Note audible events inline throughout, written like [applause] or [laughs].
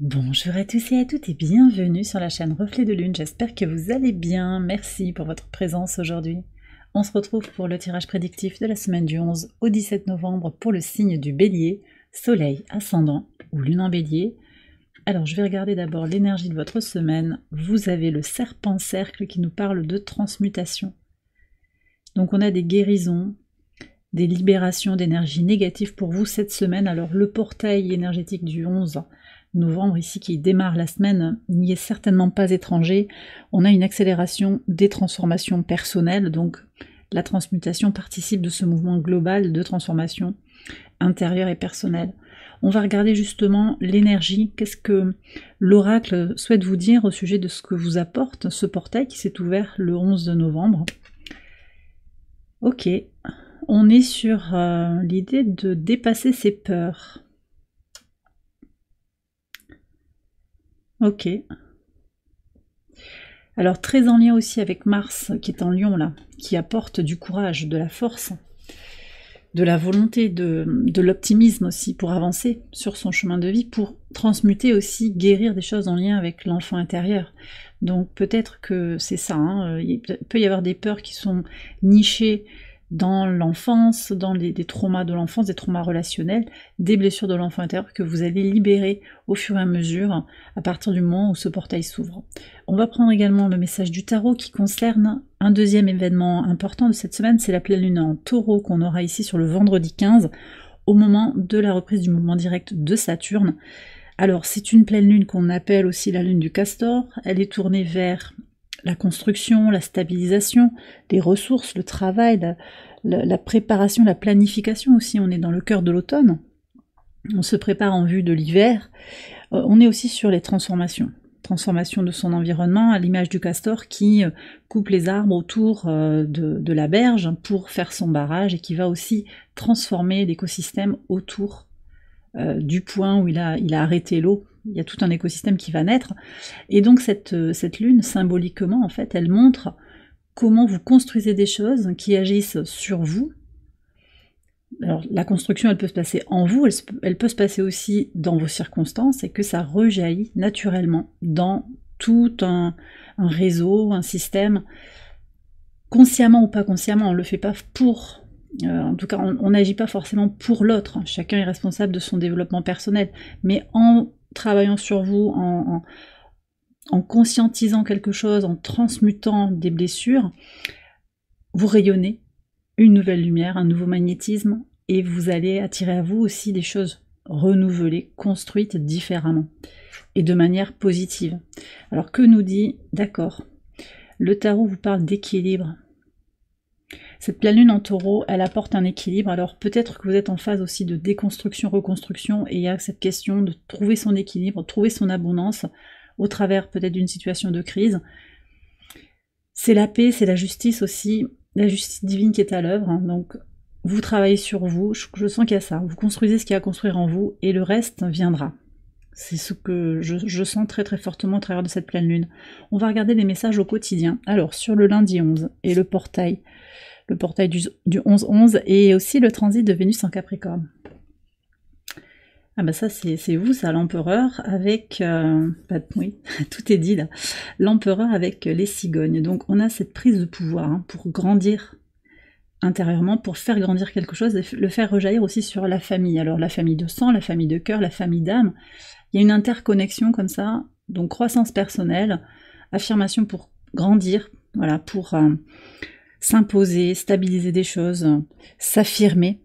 Bonjour à tous et à toutes et bienvenue sur la chaîne Reflet de Lune. J'espère que vous allez bien. Merci pour votre présence aujourd'hui. On se retrouve pour le tirage prédictif de la semaine du 11 au 17 novembre pour le signe du bélier, soleil, ascendant ou lune en bélier. Alors je vais regarder d'abord l'énergie de votre semaine. Vous avez le serpent cercle qui nous parle de transmutation. Donc on a des guérisons, des libérations d'énergie négative pour vous cette semaine. Alors le portail énergétique du 11 novembre ici qui démarre la semaine n'y est certainement pas étranger. On a une accélération des transformations personnelles, donc la transmutation participe de ce mouvement global de transformation intérieure et personnelle. On va regarder justement l'énergie, qu'est-ce que l'oracle souhaite vous dire au sujet de ce que vous apporte ce portail qui s'est ouvert le 11 novembre. Ok, on est sur euh, l'idée de dépasser ses peurs. Ok. Alors très en lien aussi avec Mars qui est en lion là, qui apporte du courage, de la force, de la volonté, de, de l'optimisme aussi pour avancer sur son chemin de vie, pour transmuter aussi, guérir des choses en lien avec l'enfant intérieur. Donc peut-être que c'est ça, hein. il peut y avoir des peurs qui sont nichées dans l'enfance, dans les, des traumas de l'enfance, des traumas relationnels, des blessures de l'enfant intérieur que vous allez libérer au fur et à mesure à partir du moment où ce portail s'ouvre. On va prendre également le message du tarot qui concerne un deuxième événement important de cette semaine, c'est la pleine lune en taureau qu'on aura ici sur le vendredi 15 au moment de la reprise du mouvement direct de Saturne. Alors c'est une pleine lune qu'on appelle aussi la lune du castor, elle est tournée vers la construction, la stabilisation des ressources, le travail, la, préparation, la planification aussi. On est dans le cœur de l'automne. On se prépare en vue de l'hiver. Euh, on est aussi sur les transformations transformation de son environnement, à l'image du castor qui euh, coupe les arbres autour euh, de, la berge pour faire son barrage et qui va aussi transformer l'écosystème autour du point où il a arrêté l'eau il y a tout un écosystème qui va naître. Et donc cette, euh, cette lune, symboliquement, en fait, elle montre comment vous construisez des choses qui agissent sur vous. Alors la construction, elle peut se passer en vous, elle, peut se passer aussi dans vos circonstances, et que ça rejaillit naturellement dans tout un, réseau, un système. Consciemment ou pas consciemment, on ne le fait pas pour euh, en tout cas, on n'agit pas forcément pour l'autre. Chacun est responsable de son développement personnel. Mais en travaillant sur vous, en, en conscientisant quelque chose, en transmutant des blessures, vous rayonnez une nouvelle lumière, un nouveau magnétisme, et vous allez attirer à vous aussi des choses renouvelées, construites différemment et de manière positive. Alors que nous dit, d'accord, le tarot vous parle d'équilibre, cette pleine lune en taureau, elle apporte un équilibre. Alors peut-être que vous êtes en phase aussi de déconstruction, reconstruction, et il y a cette question de trouver son équilibre, trouver son abondance au travers peut-être d'une situation de crise. C'est la paix, c'est la justice aussi, la justice divine qui est à l'œuvre. donc vous travaillez sur vous, je, sens qu'il y a ça. Vous construisez ce qu'il y a à construire en vous, et le reste viendra. C'est ce que je, je, sens très très fortement au travers de cette pleine lune. On va regarder les messages au quotidien. Alors, sur le lundi 11 et le portail le portail du 11-11 et aussi le transit de Vénus en Capricorne. Ah ben ça c'est vous ça l'empereur avec euh, bah, oui [laughs] tout est dit là l'empereur avec les cigognes donc on a cette prise de pouvoir hein, pour grandir intérieurement pour faire grandir quelque chose et le faire rejaillir aussi sur la famille. Alors la famille de sang, la famille de cœur, la famille d'âme, il y a une interconnexion comme ça, donc croissance personnelle, affirmation pour grandir, voilà, pour, euh, s'imposer, stabiliser des choses, s'affirmer.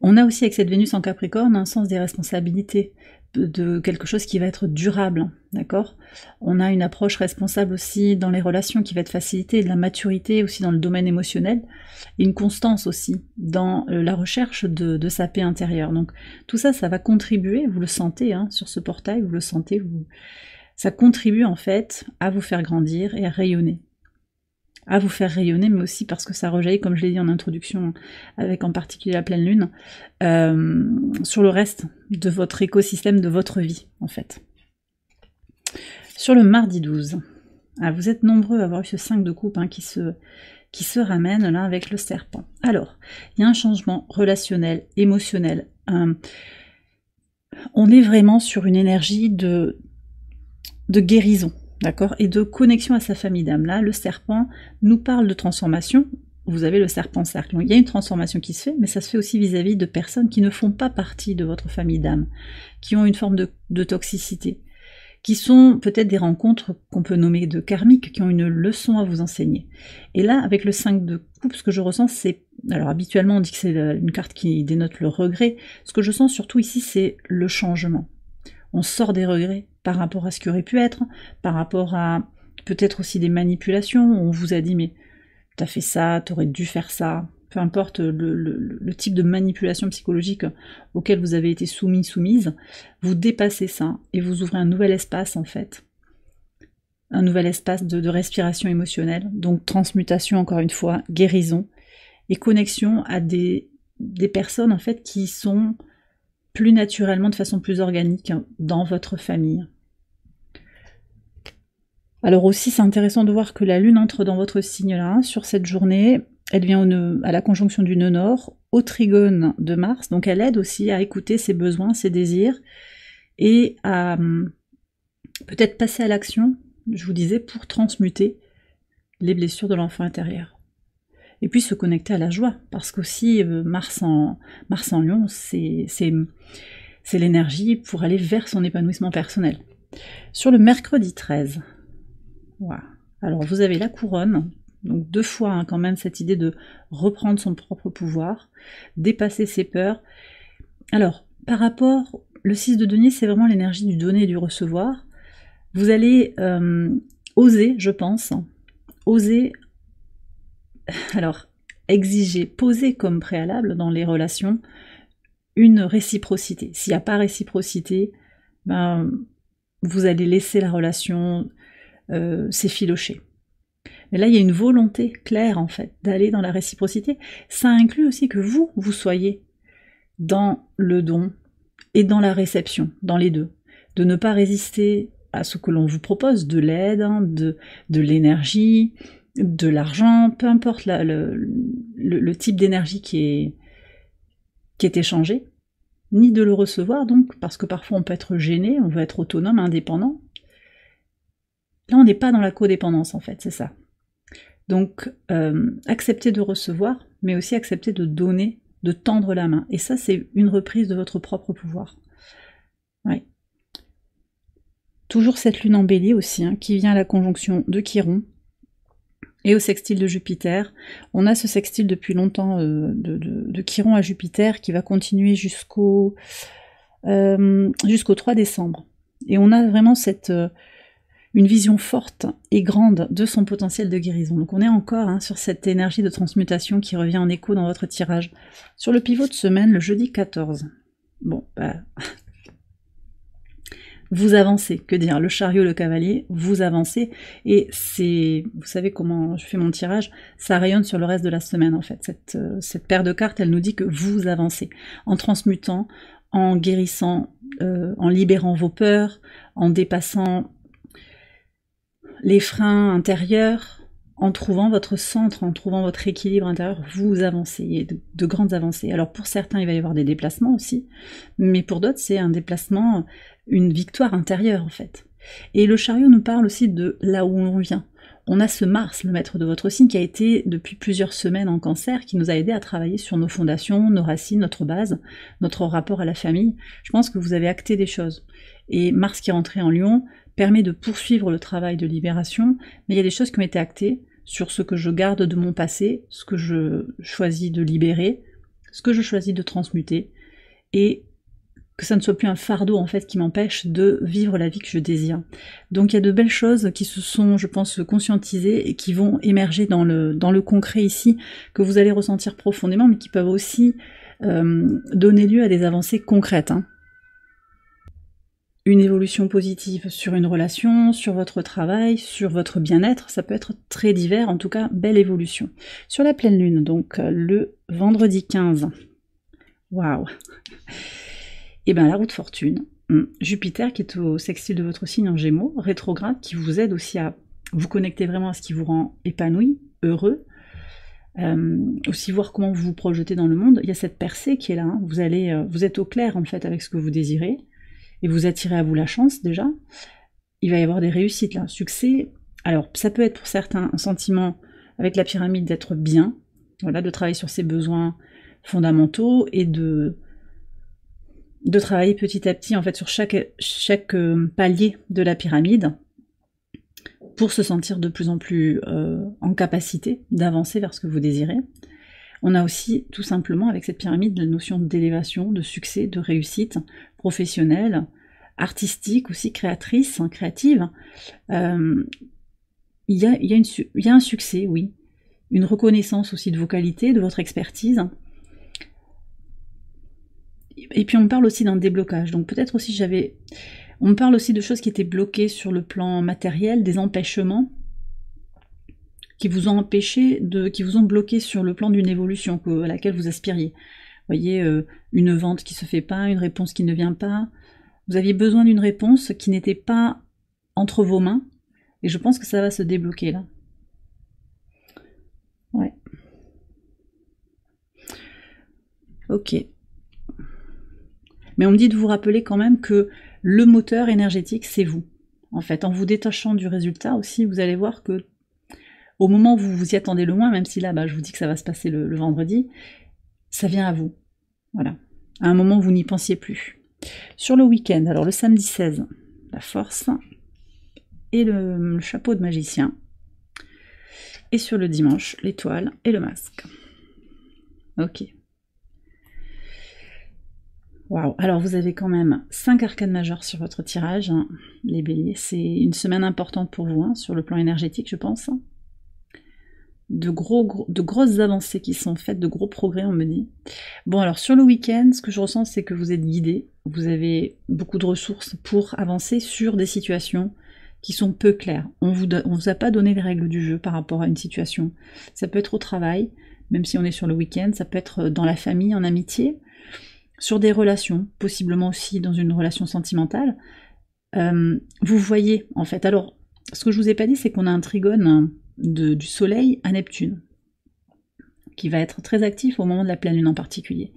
On a aussi avec cette Vénus en Capricorne un sens des responsabilités, de quelque chose qui va être durable, d'accord On a une approche responsable aussi dans les relations qui va être facilitée, de la maturité aussi dans le domaine émotionnel, une constance aussi dans euh, la recherche de, sa paix intérieure. Donc tout ça, ça va contribuer, vous le sentez hein, sur ce portail, vous le sentez, vous... ça contribue en fait à vous faire grandir et à rayonner à vous faire rayonner, mais aussi parce que ça rejaillit, comme je l'ai dit en introduction, avec en particulier la pleine lune, euh, sur le reste de votre écosystème, de votre vie, en fait. Sur le mardi 12, ah, vous êtes nombreux à avoir eu ce 5 de coupe hein, qui, se, qui se ramène là avec le serpent. Alors, il y a un changement relationnel, émotionnel. on est vraiment sur une énergie de, de guérison d'accord, et de connexion à sa famille d'âme. Là, le serpent nous parle de transformation. Vous avez le serpent cercle. il y a une transformation qui se fait, mais ça se fait aussi vis-à-vis de personnes qui ne font pas partie de votre famille d'âme, qui ont une forme de, de toxicité, qui sont peut-être des rencontres qu'on peut nommer de karmiques, qui ont une leçon à vous enseigner. Et là, avec le 5 de coupe, ce que je ressens, c'est... Alors habituellement, on dit que c'est une carte qui dénote le regret. Ce que je sens surtout ici, c'est le changement. On sort des regrets, par rapport à ce qui aurait pu être, par rapport à peut-être aussi des manipulations où on vous a dit mais t'as fait ça, t'aurais dû faire ça, peu importe le, type de manipulation psychologique auquel vous avez été soumis, soumise, vous dépassez ça et vous ouvrez un nouvel espace en fait. Un nouvel espace de, respiration émotionnelle, donc transmutation encore une fois, guérison et connexion à des personnes en fait qui sont plus naturellement, de façon plus organique, dans votre famille, alors aussi, c'est intéressant de voir que la Lune entre dans votre signe là, hein, sur cette journée. Elle vient à la conjonction du nœud nord, au trigone de Mars, donc elle aide aussi à écouter ses besoins, ses désirs, et à hum, peut-être passer à l'action, je vous disais, pour transmuter les blessures de l'enfant intérieur. Et puis se connecter à la joie, parce qu'aussi euh, Mars en, Mars en Lion, c'est l'énergie pour aller vers son épanouissement personnel. Sur le mercredi 13, alors vous avez la couronne, donc deux fois hein, quand même cette idée de reprendre son propre pouvoir, dépasser ses peurs. Alors par rapport, le 6 de denier c'est vraiment l'énergie du donner et du recevoir. Vous allez euh, oser, je pense, oser, [laughs] alors exiger, poser comme préalable dans les relations une réciprocité. S'il n'y a pas réciprocité, ben, vous allez laisser la relation c'est euh, s'effilocher. Mais là, il y a une volonté claire, en fait, d'aller dans la réciprocité. Ça inclut aussi que vous, vous soyez dans le don et dans la réception, dans les deux. De ne pas résister à ce que l'on vous propose, de l'aide, hein, de, l'énergie, de l'argent, peu importe le, le, type d'énergie qui est, qui est échangé, ni de le recevoir, donc, parce que parfois on peut être gêné, on veut être autonome, indépendant, Là, on n'est pas dans la codépendance, en fait, c'est ça. Donc, euh, accepter de recevoir, mais aussi accepter de donner, de tendre la main. Et ça, c'est une reprise de votre propre pouvoir. Oui. Toujours cette lune en bélier aussi, hein, qui vient à la conjonction de Chiron et au sextile de Jupiter. On a ce sextile depuis longtemps euh, de, Chiron à Jupiter qui va continuer jusqu'au euh, jusqu'au 3 décembre. Et on a vraiment cette, une vision forte et grande de son potentiel de guérison. Donc on est encore hein, sur cette énergie de transmutation qui revient en écho dans votre tirage. Sur le pivot de semaine, le jeudi 14. Bon, bah... [laughs] Vous avancez, que dire, le chariot, le cavalier, vous avancez, et c'est, vous savez comment je fais mon tirage, ça rayonne sur le reste de la semaine en fait. Cette, euh, paire de cartes, elle nous dit que vous avancez, en transmutant, en guérissant, euh, en libérant vos peurs, en dépassant les freins intérieurs, en trouvant votre centre, en trouvant votre équilibre intérieur, vous avancez, et de, de, grandes avancées. Alors pour certains, il va y avoir des déplacements aussi, mais pour d'autres, c'est un déplacement, une victoire intérieure en fait. Et le chariot nous parle aussi de là où on vient. On a ce Mars, le maître de votre signe, qui a été depuis plusieurs semaines en cancer, qui nous a aidé à travailler sur nos fondations, nos racines, notre base, notre rapport à la famille. Je pense que vous avez acté des choses. Et Mars qui est rentré en Lyon, permet de poursuivre le travail de libération, mais il y a des choses qui m'étaient actées sur ce que je garde de mon passé, ce que je choisis de libérer, ce que je choisis de transmuter, et que ça ne soit plus un fardeau en fait qui m'empêche de vivre la vie que je désire. Donc il y a de belles choses qui se sont, je pense, conscientisées et qui vont émerger dans le, dans le concret ici, que vous allez ressentir profondément, mais qui peuvent aussi euh, donner lieu à des avancées concrètes. Hein une évolution positive sur une relation, sur votre travail, sur votre bien-être, ça peut être très divers, en tout cas, belle évolution. Sur la pleine lune, donc euh, le vendredi 15. Waouh [laughs] Et eh bien la route fortune, hmm. Jupiter qui est au sextile de votre signe en gémeaux, rétrograde qui vous aide aussi à vous connecter vraiment à ce qui vous rend épanoui, heureux, euh, aussi voir comment vous vous projetez dans le monde. Il y a cette percée qui est là. Hein. Vous allez, euh, vous êtes au clair en fait avec ce que vous désirez et vous attirez à vous la chance déjà, il va y avoir des réussites un Succès, alors ça peut être pour certains un sentiment avec la pyramide d'être bien, voilà, de travailler sur ses besoins fondamentaux et de, de travailler petit à petit en fait sur chaque, chaque euh, palier de la pyramide pour se sentir de plus en plus euh, en capacité d'avancer vers ce que vous désirez. On a aussi tout simplement avec cette pyramide la notion d'élévation, de succès, de réussite professionnelle, artistique aussi, créatrice, hein, créative. Euh, il y, a, y, a, un succès, oui. Une reconnaissance aussi de vos qualités, de votre expertise. Et puis on parle aussi d'un déblocage. Donc peut-être aussi j'avais... On me parle aussi de choses qui étaient bloquées sur le plan matériel, des empêchements, qui vous ont empêché de, qui vous ont bloqué sur le plan d'une évolution à laquelle vous aspiriez. Vous voyez, euh, une vente qui se fait pas, une réponse qui ne vient pas. Vous aviez besoin d'une réponse qui n'était pas entre vos mains, et je pense que ça va se débloquer là. Ouais. Ok. Mais on me dit de vous rappeler quand même que le moteur énergétique, c'est vous. En fait, en vous détachant du résultat aussi, vous allez voir que au moment où vous vous y attendez le moins, même si là, bah, je vous dis que ça va se passer le, vendredi, ça vient à vous. Voilà. À un moment où vous n'y pensiez plus. Sur le week-end, alors le samedi 16, la force et le, chapeau de magicien. Et sur le dimanche, l'étoile et le masque. Ok. Waouh Alors vous avez quand même 5 arcanes majeures sur votre tirage, hein. les béliers. C'est une semaine importante pour vous, hein, sur le plan énergétique, je pense de, gros, de grosses avancées qui sont faites, de gros progrès, on me Bon, alors sur le week-end, ce que je ressens, c'est que vous êtes guidé, vous avez beaucoup de ressources pour avancer sur des situations qui sont peu claires. On vous, vous a pas donné les règles du jeu par rapport à une situation. Ça peut être au travail, même si on est sur le week-end, ça peut être dans la famille, en amitié, sur des relations, possiblement aussi dans une relation sentimentale. Euh, vous voyez, en fait. Alors, ce que je vous ai pas dit, c'est qu'on a un trigone du Soleil à Neptune, qui va être très actif au moment de la pleine lune en particulier,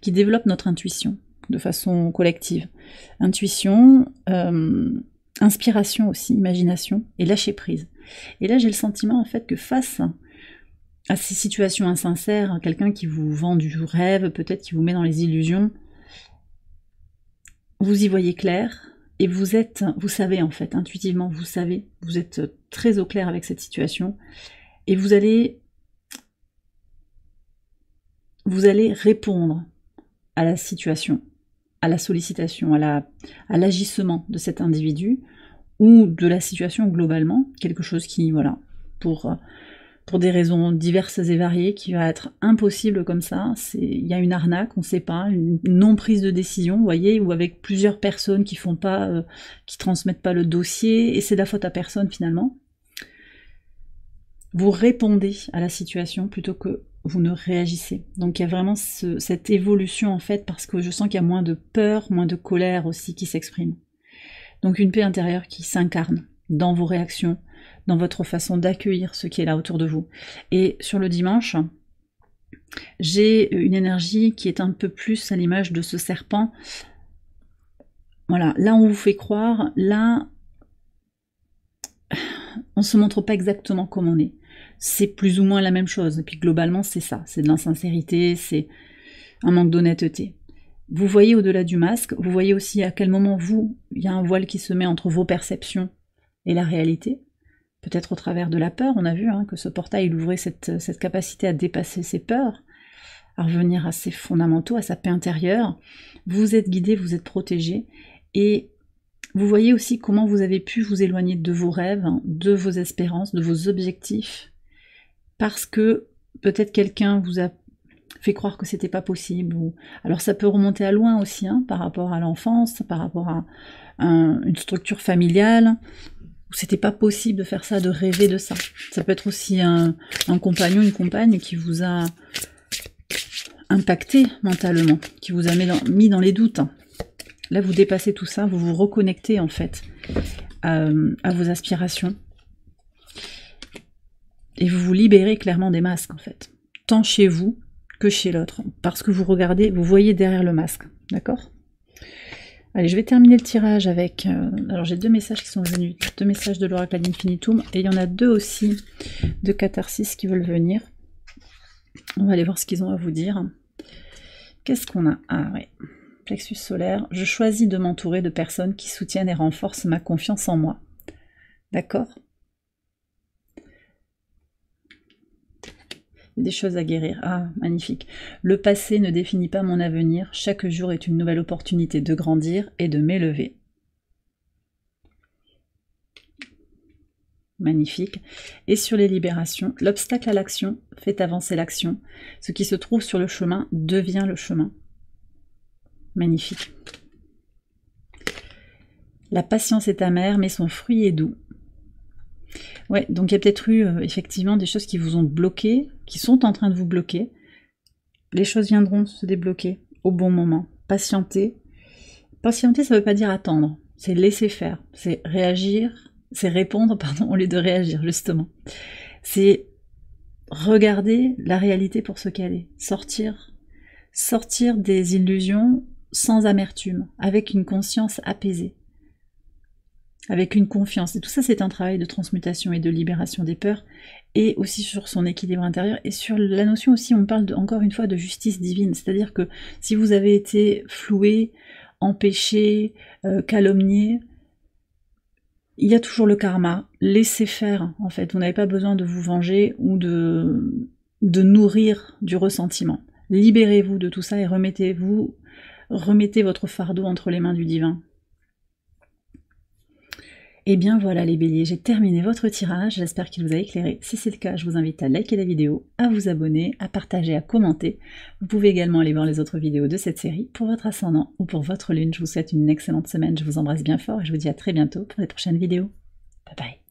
qui développe notre intuition de façon collective. Intuition, euh, inspiration aussi, imagination, et lâcher prise. Et là, j'ai le sentiment en fait que face à ces situations insincères, quelqu'un qui vous vend du rêve, peut-être qui vous met dans les illusions, vous y voyez clair, et vous êtes, vous savez en fait, intuitivement, vous savez, vous êtes euh, très au clair avec cette situation, et vous allez, vous allez répondre à la situation, à la sollicitation, à, la, à l'agissement de cet individu ou de la situation globalement, quelque chose qui, voilà, pour euh, pour des raisons diverses et variées qui va être impossible comme ça. C'est il y a une arnaque, on ne sait pas, une non prise de décision, vous voyez, ou avec plusieurs personnes qui font pas, euh, qui transmettent pas le dossier et c'est de la faute à personne finalement. Vous répondez à la situation plutôt que vous ne réagissez. Donc il y a vraiment cette évolution en fait parce que je sens qu'il y a moins de peur, moins de colère aussi qui s'exprime. Donc une paix intérieure qui s'incarne dans vos réactions, dans votre façon d'accueillir ce qui est là autour de vous. Et sur le dimanche, j'ai une énergie qui est un peu plus à l'image de ce serpent. Voilà, là on vous fait croire, là on ne se montre pas exactement comme on est. C'est plus ou moins la même chose. Et puis globalement, c'est ça. C'est de l'insincérité, c'est un manque d'honnêteté. Vous voyez au-delà du masque, vous voyez aussi à quel moment vous, il y a un voile qui se met entre vos perceptions et la réalité, peut-être au travers de la peur. On a vu hein, que ce portail ouvrait cette, capacité à dépasser ses peurs, à revenir à ses fondamentaux, à sa paix intérieure. Vous êtes guidé, vous êtes protégé et vous voyez aussi comment vous avez pu vous éloigner de vos rêves, de vos espérances, de vos objectifs, parce que peut-être quelqu'un vous a fait croire que c'était pas possible. Alors ça peut remonter à loin aussi, hein, par rapport à l'enfance, par rapport à une structure familiale, c'était pas possible de faire ça, de rêver de ça. Ça peut être aussi un, compagnon, une compagne qui vous a impacté mentalement, qui vous a mis dans, les doutes. Hein. Là, vous dépassez tout ça, vous vous reconnectez en fait à vos aspirations. Et vous vous libérez clairement des masques en fait. Tant chez vous que chez l'autre. Parce que vous regardez, vous voyez derrière le masque. D'accord Allez, je vais terminer le tirage avec... Euh, alors j'ai deux messages qui sont venus, deux messages de l'oracle à l'infinitum, et il y en a deux aussi de catharsis qui veulent venir. On va aller voir ce qu'ils ont à vous dire. Qu'est-ce qu'on a Ah ouais, plexus solaire. Je choisis de m'entourer de personnes qui soutiennent et renforcent ma confiance en moi. D'accord Il y a des choses à guérir. Ah, magnifique. Le passé ne définit pas mon avenir. Chaque jour est une nouvelle opportunité de grandir et de m'élever. Magnifique. Et sur les libérations, l'obstacle à l'action fait avancer l'action. Ce qui se trouve sur le chemin devient le chemin. Magnifique. La patience est amère, mais son fruit est doux. Ouais, donc il y a peut-être eu euh, effectivement des choses qui vous ont bloqué, qui sont en train de vous bloquer. Les choses viendront se débloquer au bon moment. Patienter. Patienter, ça ne veut pas dire attendre. C'est laisser faire. C'est réagir. C'est répondre, [laughs] pardon, au lieu de réagir, justement. C'est regarder la réalité pour ce qu'elle est. Sortir. Sortir des illusions sans amertume, avec une conscience apaisée avec une confiance. Et tout ça, c'est un travail de transmutation et de libération des peurs, et aussi sur son équilibre intérieur, et sur la notion aussi, on parle encore une fois de justice divine, c'est-à-dire que si vous avez été floué, empêché, euh, calomnié, il y a toujours le karma. Laissez faire, en fait. Vous n'avez pas besoin de vous venger ou de, de nourrir du ressentiment. Libérez-vous de tout ça et remettez-vous, remettez votre fardeau entre les mains du divin. Et eh bien voilà les béliers, j'ai terminé votre tirage, j'espère qu'il vous a éclairé. Si c'est le cas, je vous invite à liker la vidéo, à vous abonner, à partager, à commenter. Vous pouvez également aller voir les autres vidéos de cette série pour votre ascendant ou pour votre lune. Je vous souhaite une excellente semaine, je vous embrasse bien fort et je vous dis à très bientôt pour les prochaines vidéos. Bye bye